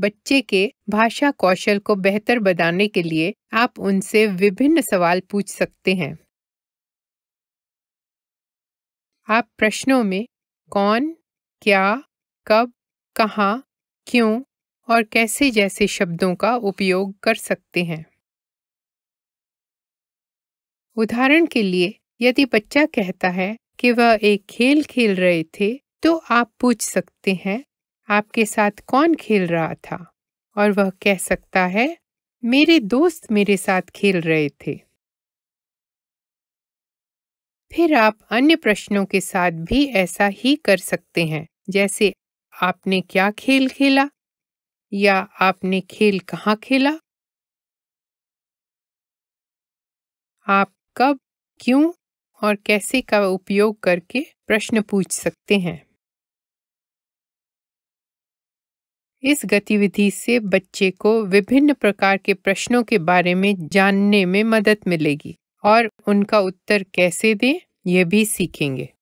बच्चे के भाषा कौशल को बेहतर बनाने के लिए आप उनसे विभिन्न सवाल पूछ सकते हैं आप प्रश्नों में कौन क्या कब कहाँ क्यों और कैसे जैसे शब्दों का उपयोग कर सकते हैं उदाहरण के लिए यदि बच्चा कहता है कि वह एक खेल खेल रहे थे तो आप पूछ सकते हैं आपके साथ कौन खेल रहा था और वह कह सकता है मेरे दोस्त मेरे साथ खेल रहे थे फिर आप अन्य प्रश्नों के साथ भी ऐसा ही कर सकते हैं जैसे आपने क्या खेल खेला या आपने खेल कहाँ खेला आप कब क्यों और कैसे का उपयोग करके प्रश्न पूछ सकते हैं इस गतिविधि से बच्चे को विभिन्न प्रकार के प्रश्नों के बारे में जानने में मदद मिलेगी और उनका उत्तर कैसे दें यह भी सीखेंगे